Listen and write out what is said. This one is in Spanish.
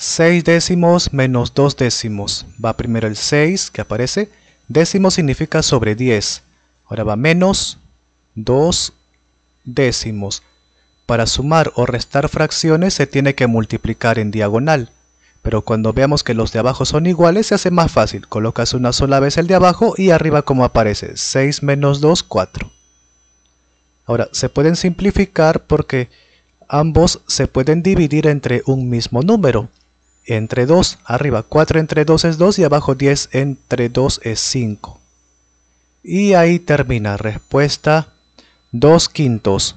6 décimos menos 2 décimos. Va primero el 6 que aparece. Décimo significa sobre 10. Ahora va menos 2 décimos. Para sumar o restar fracciones se tiene que multiplicar en diagonal. Pero cuando veamos que los de abajo son iguales se hace más fácil. Colocas una sola vez el de abajo y arriba como aparece. 6 menos 2, 4. Ahora, se pueden simplificar porque ambos se pueden dividir entre un mismo número entre 2, arriba 4 entre 2 es 2 y abajo 10 entre 2 es 5. Y ahí termina, respuesta 2 quintos.